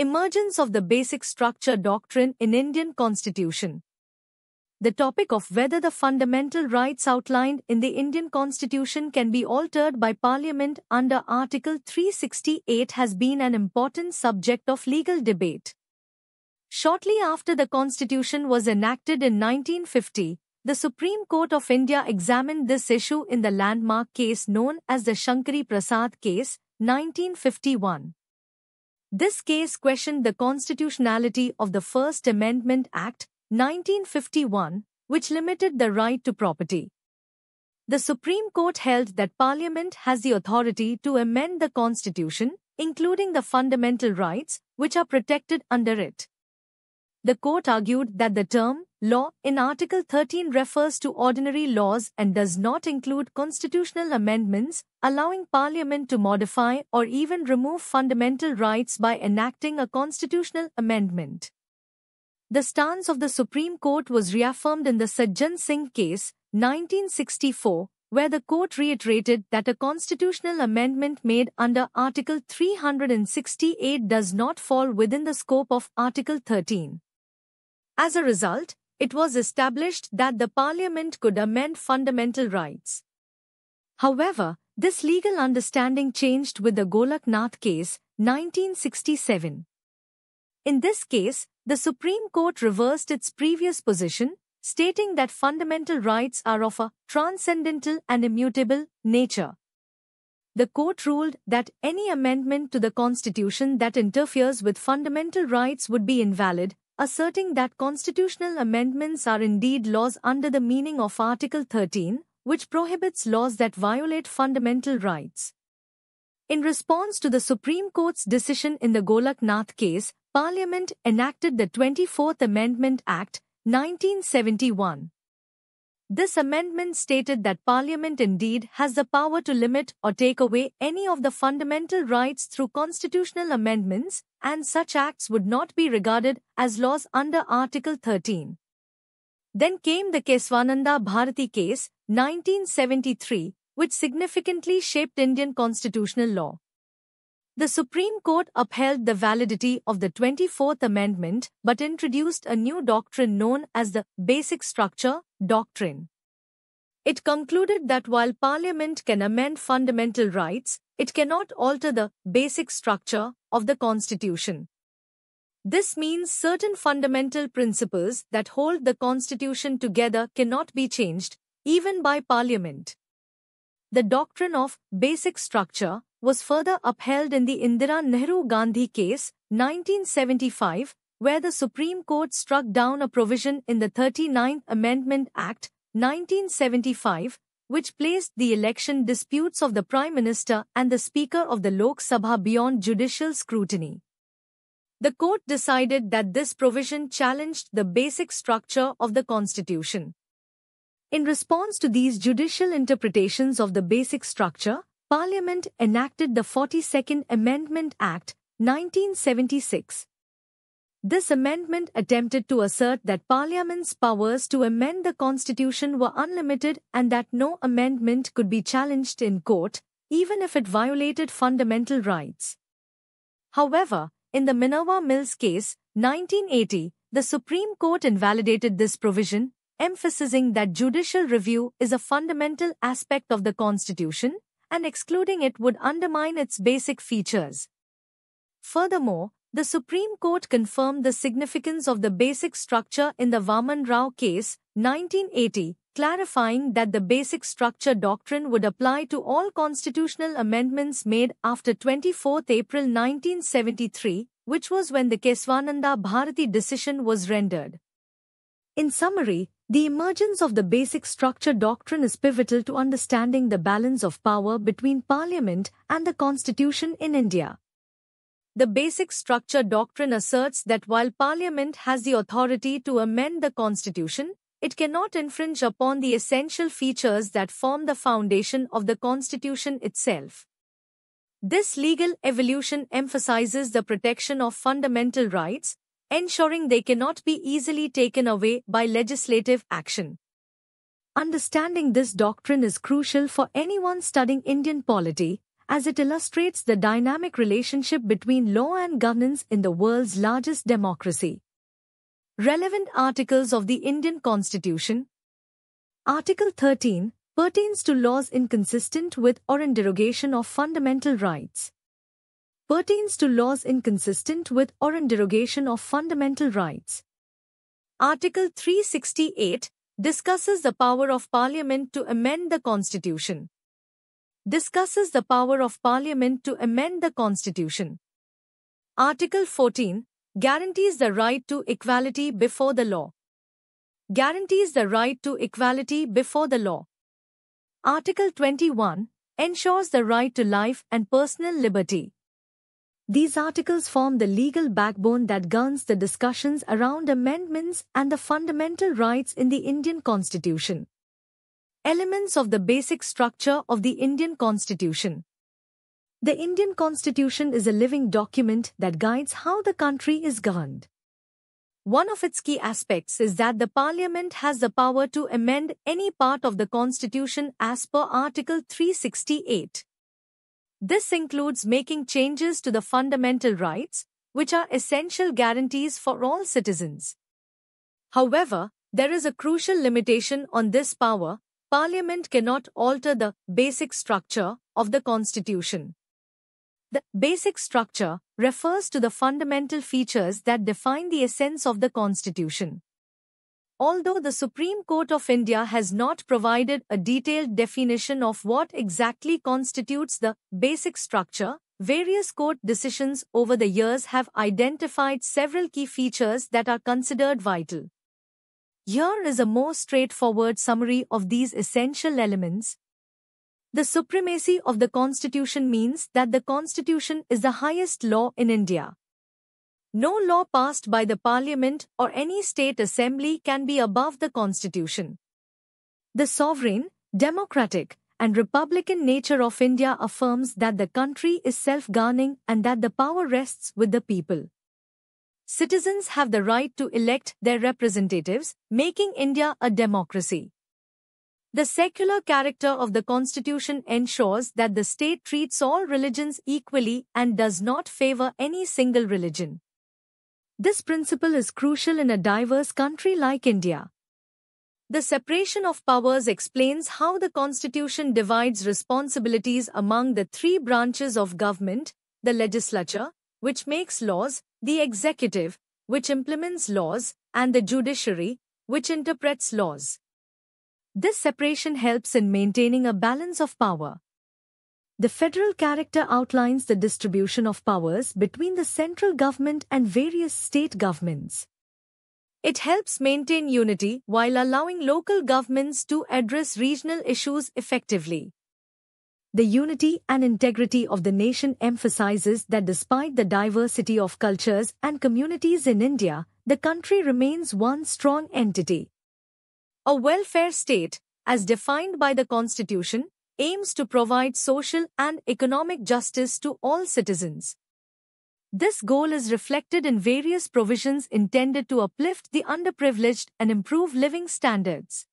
Emergence of the Basic Structure Doctrine in Indian Constitution The topic of whether the fundamental rights outlined in the Indian Constitution can be altered by Parliament under Article 368 has been an important subject of legal debate. Shortly after the Constitution was enacted in 1950, the Supreme Court of India examined this issue in the landmark case known as the Shankari Prasad case, 1951. This case questioned the constitutionality of the First Amendment Act, 1951, which limited the right to property. The Supreme Court held that Parliament has the authority to amend the Constitution, including the fundamental rights, which are protected under it. The court argued that the term Law in Article 13 refers to ordinary laws and does not include constitutional amendments, allowing Parliament to modify or even remove fundamental rights by enacting a constitutional amendment. The stance of the Supreme Court was reaffirmed in the Sajjan Singh case, 1964, where the court reiterated that a constitutional amendment made under Article 368 does not fall within the scope of Article 13. As a result, it was established that the parliament could amend fundamental rights. However, this legal understanding changed with the Golak Nath case, 1967. In this case, the Supreme Court reversed its previous position, stating that fundamental rights are of a transcendental and immutable nature. The court ruled that any amendment to the Constitution that interferes with fundamental rights would be invalid, asserting that constitutional amendments are indeed laws under the meaning of Article 13, which prohibits laws that violate fundamental rights. In response to the Supreme Court's decision in the Golaknath case, Parliament enacted the 24th Amendment Act, 1971. This amendment stated that Parliament indeed has the power to limit or take away any of the fundamental rights through constitutional amendments, and such acts would not be regarded as laws under Article 13. Then came the Keswananda Bharati case, 1973, which significantly shaped Indian constitutional law. The Supreme Court upheld the validity of the 24th Amendment but introduced a new doctrine known as the Basic Structure Doctrine. It concluded that while Parliament can amend fundamental rights, it cannot alter the basic structure of the Constitution. This means certain fundamental principles that hold the Constitution together cannot be changed, even by Parliament. The doctrine of basic structure was further upheld in the Indira Nehru Gandhi case, 1975, where the Supreme Court struck down a provision in the 39th Amendment Act, 1975, which placed the election disputes of the Prime Minister and the Speaker of the Lok Sabha beyond judicial scrutiny. The court decided that this provision challenged the basic structure of the Constitution. In response to these judicial interpretations of the basic structure, Parliament enacted the 42nd Amendment Act, 1976. This amendment attempted to assert that Parliament's powers to amend the Constitution were unlimited and that no amendment could be challenged in court, even if it violated fundamental rights. However, in the Minerva Mills case, 1980, the Supreme Court invalidated this provision, emphasizing that judicial review is a fundamental aspect of the Constitution and excluding it would undermine its basic features. Furthermore, the Supreme Court confirmed the significance of the basic structure in the Vaman Rao case, 1980, clarifying that the basic structure doctrine would apply to all constitutional amendments made after 24 April 1973, which was when the Keswananda Bharati decision was rendered. In summary, the emergence of the basic structure doctrine is pivotal to understanding the balance of power between parliament and the constitution in India. The basic structure doctrine asserts that while parliament has the authority to amend the constitution, it cannot infringe upon the essential features that form the foundation of the constitution itself. This legal evolution emphasizes the protection of fundamental rights, ensuring they cannot be easily taken away by legislative action. Understanding this doctrine is crucial for anyone studying Indian polity, as it illustrates the dynamic relationship between law and governance in the world's largest democracy. Relevant articles of the Indian Constitution Article 13 pertains to laws inconsistent with or in derogation of fundamental rights pertains to laws inconsistent with or in derogation of fundamental rights. Article 368 discusses the power of Parliament to amend the Constitution. Discusses the power of Parliament to amend the Constitution. Article 14 guarantees the right to equality before the law. Guarantees the right to equality before the law. Article 21 ensures the right to life and personal liberty. These articles form the legal backbone that governs the discussions around amendments and the fundamental rights in the Indian Constitution. Elements of the basic structure of the Indian Constitution The Indian Constitution is a living document that guides how the country is governed. One of its key aspects is that the Parliament has the power to amend any part of the Constitution as per Article 368. This includes making changes to the fundamental rights, which are essential guarantees for all citizens. However, there is a crucial limitation on this power. Parliament cannot alter the basic structure of the Constitution. The basic structure refers to the fundamental features that define the essence of the Constitution. Although the Supreme Court of India has not provided a detailed definition of what exactly constitutes the basic structure, various court decisions over the years have identified several key features that are considered vital. Here is a more straightforward summary of these essential elements. The supremacy of the Constitution means that the Constitution is the highest law in India. No law passed by the Parliament or any state assembly can be above the Constitution. The sovereign, democratic, and republican nature of India affirms that the country is self-governing and that the power rests with the people. Citizens have the right to elect their representatives, making India a democracy. The secular character of the constitution ensures that the state treats all religions equally and does not favor any single religion. This principle is crucial in a diverse country like India. The separation of powers explains how the Constitution divides responsibilities among the three branches of government the legislature, which makes laws, the executive, which implements laws, and the judiciary, which interprets laws. This separation helps in maintaining a balance of power. The federal character outlines the distribution of powers between the central government and various state governments. It helps maintain unity while allowing local governments to address regional issues effectively. The unity and integrity of the nation emphasizes that despite the diversity of cultures and communities in India, the country remains one strong entity. A welfare state, as defined by the Constitution, aims to provide social and economic justice to all citizens. This goal is reflected in various provisions intended to uplift the underprivileged and improve living standards.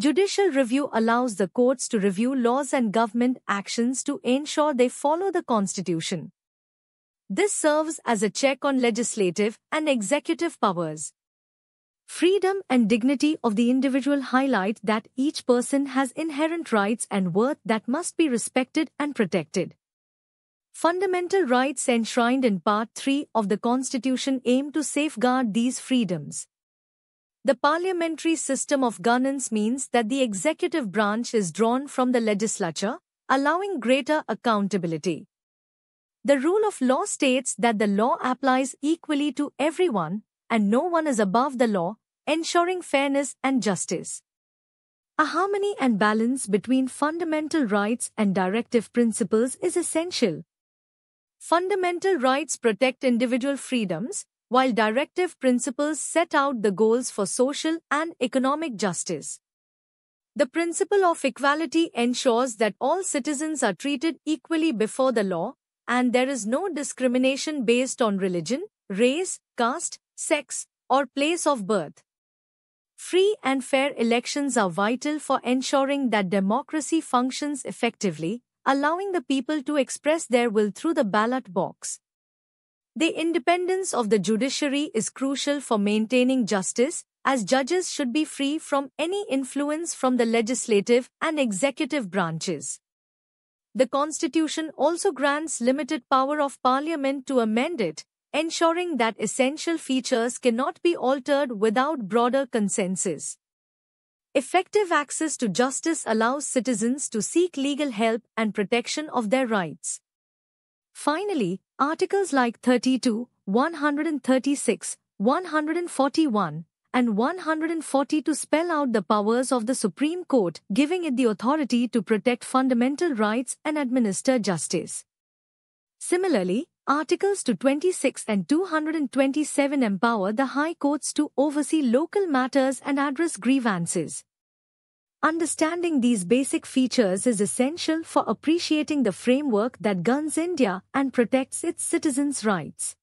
Judicial review allows the courts to review laws and government actions to ensure they follow the Constitution. This serves as a check on legislative and executive powers. Freedom and dignity of the individual highlight that each person has inherent rights and worth that must be respected and protected. Fundamental rights enshrined in Part 3 of the Constitution aim to safeguard these freedoms. The parliamentary system of governance means that the executive branch is drawn from the legislature, allowing greater accountability. The rule of law states that the law applies equally to everyone, and no one is above the law, ensuring fairness and justice. A harmony and balance between fundamental rights and directive principles is essential. Fundamental rights protect individual freedoms, while directive principles set out the goals for social and economic justice. The principle of equality ensures that all citizens are treated equally before the law, and there is no discrimination based on religion, race, caste, sex, or place of birth. Free and fair elections are vital for ensuring that democracy functions effectively, allowing the people to express their will through the ballot box. The independence of the judiciary is crucial for maintaining justice, as judges should be free from any influence from the legislative and executive branches. The Constitution also grants limited power of Parliament to amend it, ensuring that essential features cannot be altered without broader consensus. Effective access to justice allows citizens to seek legal help and protection of their rights. Finally, articles like 32, 136, 141, and 140 to spell out the powers of the Supreme Court, giving it the authority to protect fundamental rights and administer justice. Similarly, Articles 226 and 227 empower the High Courts to oversee local matters and address grievances. Understanding these basic features is essential for appreciating the framework that guns India and protects its citizens' rights.